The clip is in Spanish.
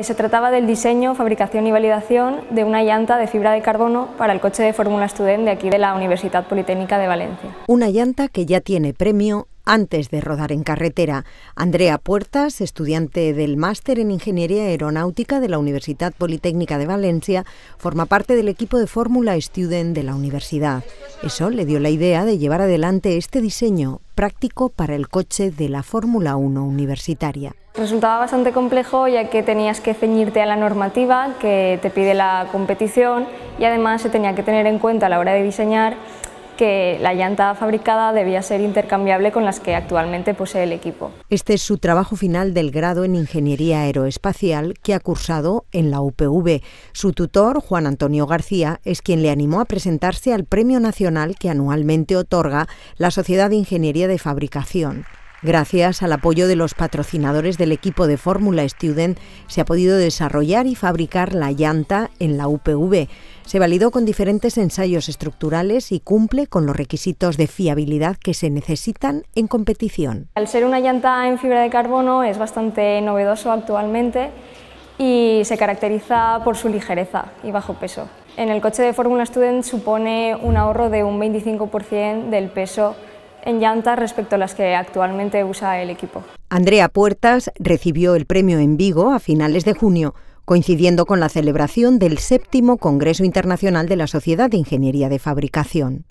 Se trataba del diseño, fabricación y validación de una llanta de fibra de carbono para el coche de Fórmula Student de aquí de la Universidad Politécnica de Valencia. Una llanta que ya tiene premio antes de rodar en carretera. Andrea Puertas, estudiante del máster en Ingeniería Aeronáutica de la Universidad Politécnica de Valencia, forma parte del equipo de Fórmula Student de la universidad. Eso le dio la idea de llevar adelante este diseño práctico para el coche de la Fórmula 1 universitaria. Resultaba bastante complejo ya que tenías que ceñirte a la normativa que te pide la competición y además se tenía que tener en cuenta a la hora de diseñar que la llanta fabricada debía ser intercambiable con las que actualmente posee el equipo. Este es su trabajo final del grado en Ingeniería Aeroespacial que ha cursado en la UPV. Su tutor, Juan Antonio García, es quien le animó a presentarse al Premio Nacional que anualmente otorga la Sociedad de Ingeniería de Fabricación. Gracias al apoyo de los patrocinadores del equipo de Fórmula Student, se ha podido desarrollar y fabricar la llanta en la UPV. Se validó con diferentes ensayos estructurales y cumple con los requisitos de fiabilidad que se necesitan en competición. Al ser una llanta en fibra de carbono es bastante novedoso actualmente y se caracteriza por su ligereza y bajo peso. En el coche de Fórmula Student supone un ahorro de un 25% del peso en llantas respecto a las que actualmente usa el equipo. Andrea Puertas recibió el premio en Vigo a finales de junio, coincidiendo con la celebración del séptimo Congreso Internacional de la Sociedad de Ingeniería de Fabricación.